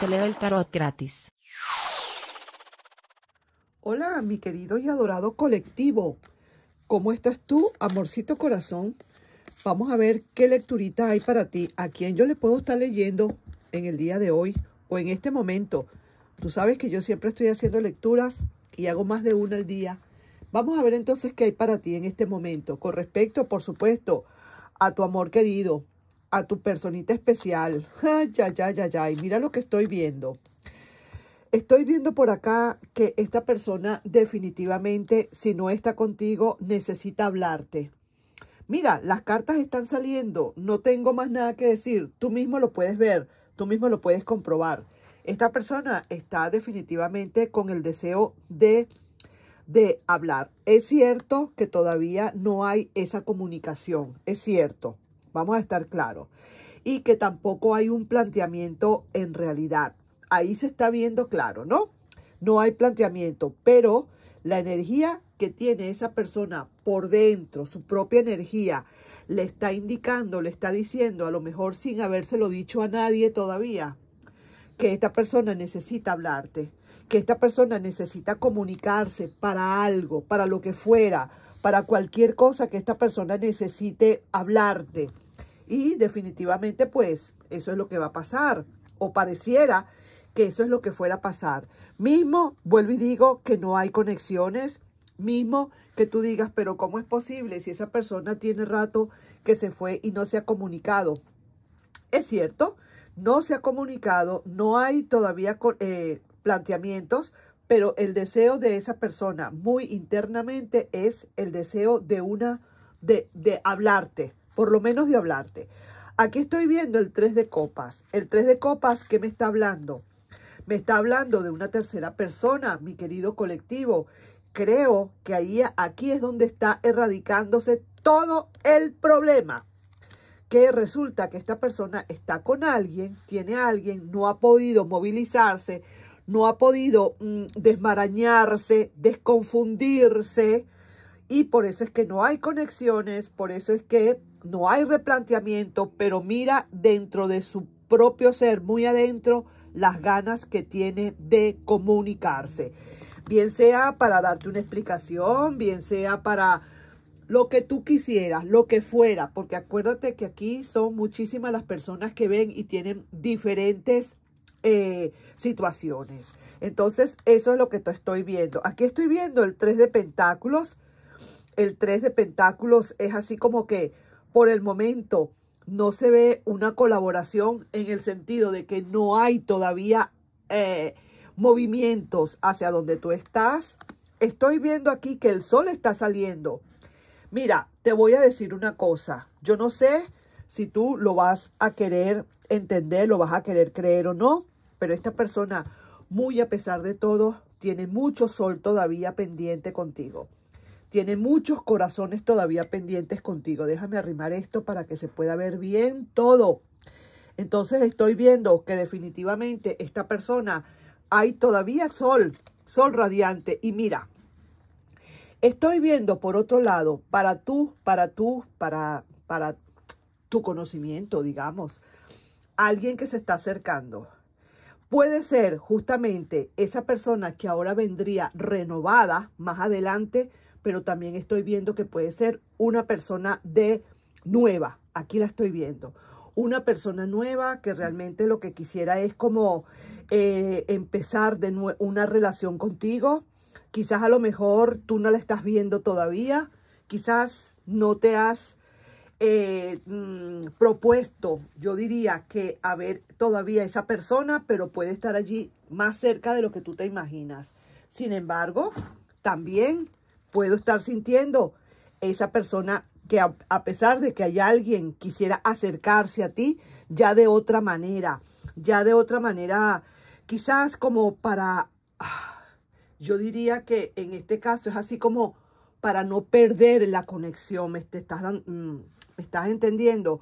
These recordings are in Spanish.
te leo el tarot gratis. Hola, mi querido y adorado colectivo. ¿Cómo estás tú, amorcito corazón? Vamos a ver qué lecturita hay para ti, a quién yo le puedo estar leyendo en el día de hoy o en este momento. Tú sabes que yo siempre estoy haciendo lecturas y hago más de una al día. Vamos a ver entonces qué hay para ti en este momento, con respecto, por supuesto, a tu amor querido, a tu personita especial. ya, ya, ya, ya. Y mira lo que estoy viendo. Estoy viendo por acá que esta persona definitivamente, si no está contigo, necesita hablarte. Mira, las cartas están saliendo. No tengo más nada que decir. Tú mismo lo puedes ver. Tú mismo lo puedes comprobar. Esta persona está definitivamente con el deseo de, de hablar. Es cierto que todavía no hay esa comunicación. Es cierto Vamos a estar claros. Y que tampoco hay un planteamiento en realidad. Ahí se está viendo claro, ¿no? No hay planteamiento, pero la energía que tiene esa persona por dentro, su propia energía, le está indicando, le está diciendo, a lo mejor sin habérselo dicho a nadie todavía, que esta persona necesita hablarte, que esta persona necesita comunicarse para algo, para lo que fuera, para cualquier cosa que esta persona necesite hablarte. Y definitivamente, pues, eso es lo que va a pasar. O pareciera que eso es lo que fuera a pasar. Mismo, vuelvo y digo que no hay conexiones. Mismo que tú digas, pero ¿cómo es posible si esa persona tiene rato que se fue y no se ha comunicado? Es cierto, no se ha comunicado, no hay todavía eh, planteamientos, pero el deseo de esa persona muy internamente es el deseo de una, de, de hablarte, por lo menos de hablarte. Aquí estoy viendo el 3 de copas. El 3 de copas, ¿qué me está hablando? Me está hablando de una tercera persona, mi querido colectivo. Creo que ahí, aquí es donde está erradicándose todo el problema. Que resulta que esta persona está con alguien, tiene a alguien, no ha podido movilizarse, no ha podido mm, desmarañarse, desconfundirse. Y por eso es que no hay conexiones, por eso es que no hay replanteamiento, pero mira dentro de su propio ser, muy adentro, las ganas que tiene de comunicarse. Bien sea para darte una explicación, bien sea para lo que tú quisieras, lo que fuera, porque acuérdate que aquí son muchísimas las personas que ven y tienen diferentes eh, situaciones. Entonces, eso es lo que te estoy viendo. Aquí estoy viendo el 3 de pentáculos. El 3 de pentáculos es así como que por el momento no se ve una colaboración en el sentido de que no hay todavía eh, movimientos hacia donde tú estás. Estoy viendo aquí que el sol está saliendo. Mira, te voy a decir una cosa. Yo no sé si tú lo vas a querer entender, lo vas a querer creer o no, pero esta persona, muy a pesar de todo, tiene mucho sol todavía pendiente contigo tiene muchos corazones todavía pendientes contigo. Déjame arrimar esto para que se pueda ver bien todo. Entonces estoy viendo que definitivamente esta persona hay todavía sol, sol radiante. Y mira, estoy viendo por otro lado, para tú, para tú, para, para tu conocimiento, digamos, alguien que se está acercando. Puede ser justamente esa persona que ahora vendría renovada más adelante, pero también estoy viendo que puede ser una persona de nueva. Aquí la estoy viendo. Una persona nueva que realmente lo que quisiera es como eh, empezar de una relación contigo. Quizás a lo mejor tú no la estás viendo todavía. Quizás no te has eh, mm, propuesto, yo diría que a ver todavía esa persona, pero puede estar allí más cerca de lo que tú te imaginas. Sin embargo, también puedo estar sintiendo esa persona que a, pesar de que hay alguien quisiera acercarse a ti, ya de otra manera, ya de otra manera, quizás como para, ah, yo diría que en este caso es así como para no perder la conexión, me, estás, mm, estás entendiendo,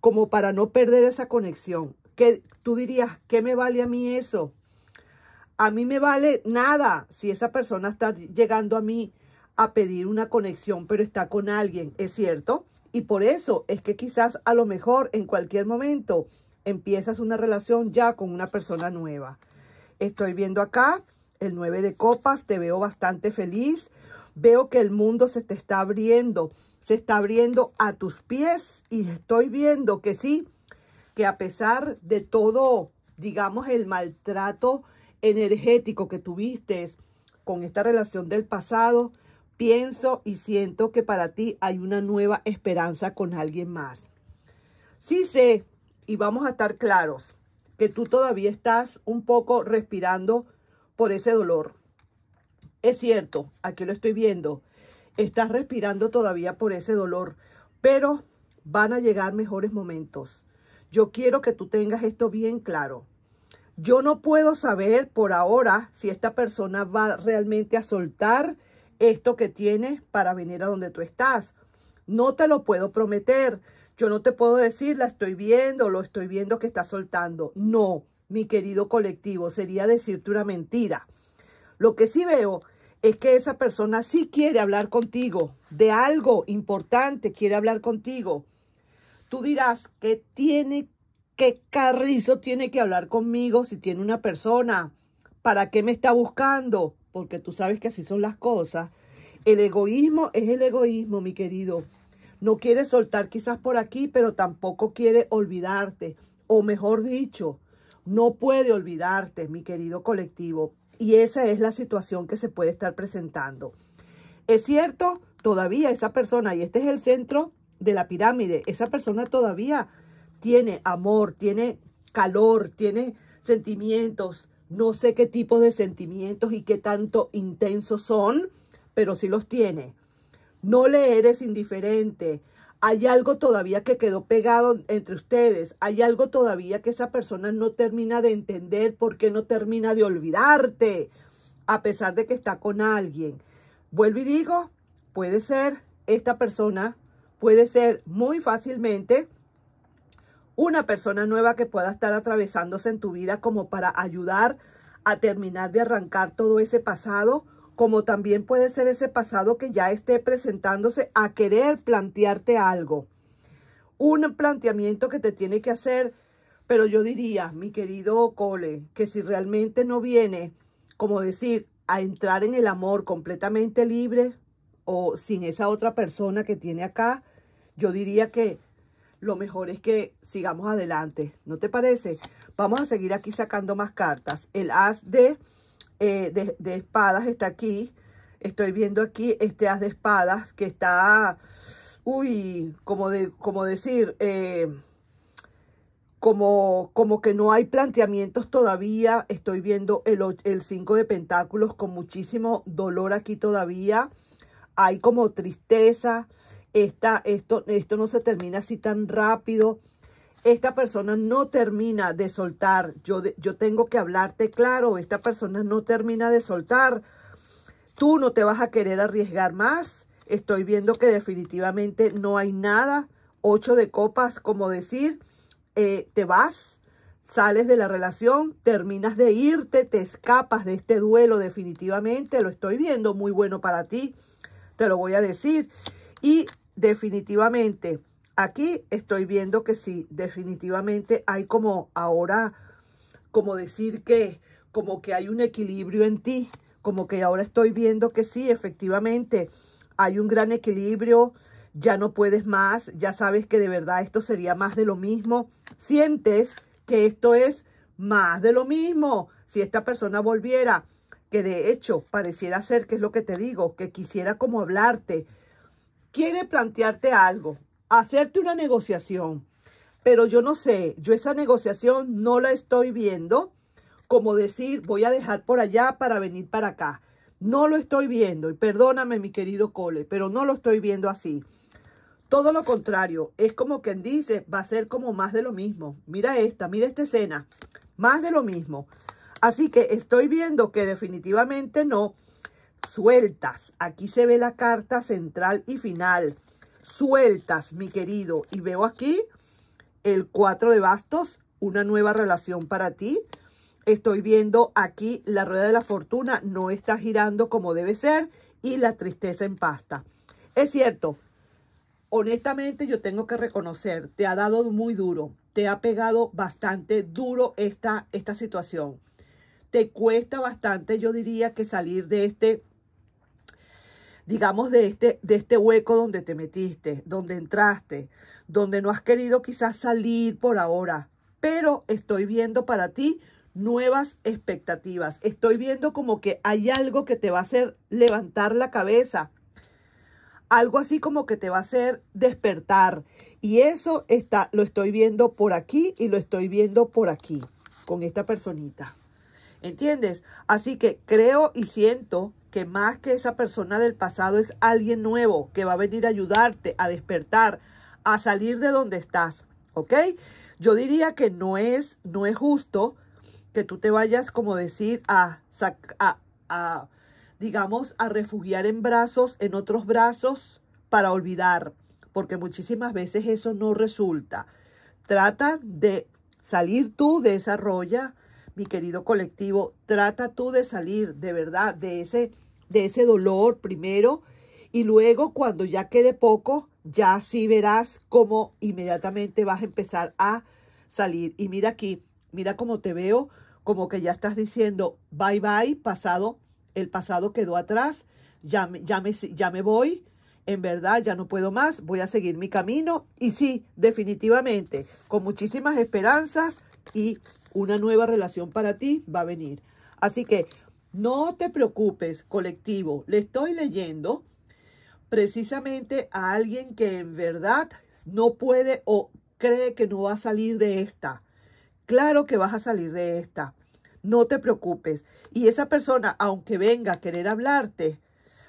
como para no perder esa conexión. ¿Qué, tú dirías, ¿qué me vale a mí eso? A mí me vale nada si esa persona está llegando a mí a pedir una conexión, pero está con alguien, ¿es cierto? Y por eso es que quizás a lo mejor en cualquier momento empiezas una relación ya con una persona nueva. Estoy viendo acá el 9 de copas, te veo bastante feliz. Veo que el mundo se te está abriendo, se está abriendo a tus pies y estoy viendo que sí, que a pesar de todo, digamos, el maltrato energético que tuviste con esta relación del pasado, Pienso y siento que para ti hay una nueva esperanza con alguien más. Sí sé, y vamos a estar claros, que tú todavía estás un poco respirando por ese dolor. Es cierto, aquí lo estoy viendo, estás respirando todavía por ese dolor, pero van a llegar mejores momentos. Yo quiero que tú tengas esto bien claro. Yo no puedo saber por ahora si esta persona va realmente a soltar esto que tienes para venir a donde tú estás. No te lo puedo prometer. Yo no te puedo decir, la estoy viendo, lo estoy viendo que está soltando. No, mi querido colectivo, sería decirte una mentira. Lo que sí veo es que esa persona sí quiere hablar contigo de algo importante, quiere hablar contigo. Tú dirás que tiene, qué carrizo tiene que hablar conmigo si tiene una persona. ¿Para qué me está buscando? porque tú sabes que así son las cosas. El egoísmo es el egoísmo, mi querido. No quiere soltar quizás por aquí, pero tampoco quiere olvidarte. O mejor dicho, no puede olvidarte, mi querido colectivo. Y esa es la situación que se puede estar presentando. Es cierto, todavía esa persona, y este es el centro de la pirámide, esa persona todavía tiene amor, tiene calor, tiene sentimientos, no sé qué tipo de sentimientos y qué tanto intensos son, pero sí los tiene. No le eres indiferente. Hay algo todavía que quedó pegado entre ustedes. Hay algo todavía que esa persona no termina de entender porque no termina de olvidarte, a pesar de que está con alguien. Vuelvo y digo, puede ser esta persona, puede ser muy fácilmente una persona nueva que pueda estar atravesándose en tu vida como para ayudar a terminar de arrancar todo ese pasado, como también puede ser ese pasado que ya esté presentándose a querer plantearte algo. Un planteamiento que te tiene que hacer, pero yo diría, mi querido Cole, que si realmente no viene, como decir, a entrar en el amor completamente libre o sin esa otra persona que tiene acá, yo diría que lo mejor es que sigamos adelante. ¿No te parece? Vamos a seguir aquí sacando más cartas. El as de, eh, de, espadas está aquí. Estoy viendo aquí este as de espadas que está, uy, como, de, como decir, eh, como, como que no hay planteamientos todavía. Estoy viendo el 5 de pentáculos con muchísimo dolor aquí todavía. Hay como tristeza. Esta, esto, esto no se termina así tan rápido. Esta persona no termina de soltar. Yo, yo tengo que hablarte claro. Esta persona no termina de soltar. Tú no te vas a querer arriesgar más. Estoy viendo que definitivamente no hay nada. Ocho de copas, como decir, eh, te vas, sales de la relación, terminas de irte, te escapas de este duelo definitivamente. Lo estoy viendo muy bueno para ti. Te lo voy a decir. Y definitivamente, aquí estoy viendo que sí, definitivamente hay como ahora, como decir que, como que hay un equilibrio en ti, como que ahora estoy viendo que sí, efectivamente, hay un gran equilibrio, ya no puedes más, ya sabes que de verdad esto sería más de lo mismo, sientes que esto es más de lo mismo, si esta persona volviera, que de hecho pareciera ser, que es lo que te digo, que quisiera como hablarte, quiere plantearte algo, hacerte una negociación, pero yo no sé, yo esa negociación no la estoy viendo como decir voy a dejar por allá para venir para acá. No lo estoy viendo y perdóname mi querido Cole, pero no lo estoy viendo así. Todo lo contrario, es como quien dice, va a ser como más de lo mismo. Mira esta, mira esta escena, más de lo mismo. Así que estoy viendo que definitivamente no sueltas. Aquí se ve la carta central y final. Sueltas, mi querido. Y veo aquí el 4 de bastos, una nueva relación para ti. Estoy viendo aquí la rueda de la fortuna, no está girando como debe ser y la tristeza en pasta. Es cierto, honestamente yo tengo que reconocer, te ha dado muy duro, te ha pegado bastante duro esta, esta situación. Te cuesta bastante, yo diría, que salir de este digamos, de este, de este hueco donde te metiste, donde entraste, donde no has querido quizás salir por ahora, pero estoy viendo para ti nuevas expectativas. Estoy viendo como que hay algo que te va a hacer levantar la cabeza. Algo así como que te va a hacer despertar. Y eso está, lo estoy viendo por aquí y lo estoy viendo por aquí, con esta personita. ¿Entiendes? Así que creo y siento que más que esa persona del pasado es alguien nuevo que va a venir a ayudarte a despertar, a salir de donde estás, ¿ok? Yo diría que no es, no es justo que tú te vayas, como decir, a, a digamos, a refugiar en brazos, en otros brazos, para olvidar, porque muchísimas veces eso no resulta. Trata de salir tú de esa roya, mi querido colectivo, trata tú de salir de verdad de ese, de ese dolor primero y luego cuando ya quede poco, ya sí verás cómo inmediatamente vas a empezar a salir. Y mira aquí, mira cómo te veo, como que ya estás diciendo, bye bye, pasado, el pasado quedó atrás, ya, me, ya me voy, en verdad ya no puedo más, voy a seguir mi camino. Y sí, definitivamente, con muchísimas esperanzas y una nueva relación para ti va a venir. Así que no te preocupes, colectivo. Le estoy leyendo precisamente a alguien que en verdad no puede o cree que no va a salir de esta. Claro que vas a salir de esta. No te preocupes. Y esa persona, aunque venga a querer hablarte,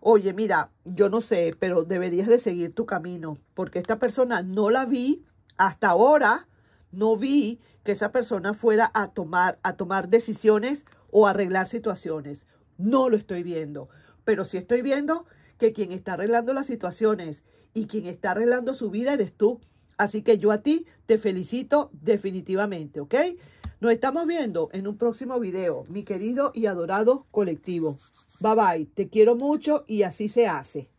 oye, mira, yo no sé, pero deberías de seguir tu camino, porque esta persona no la vi hasta ahora no vi que esa persona fuera a tomar, a tomar decisiones o arreglar situaciones. No lo estoy viendo. Pero sí estoy viendo que quien está arreglando las situaciones y quien está arreglando su vida eres tú. Así que yo a ti te felicito definitivamente, ¿ok? Nos estamos viendo en un próximo video, mi querido y adorado colectivo. Bye bye, te quiero mucho y así se hace.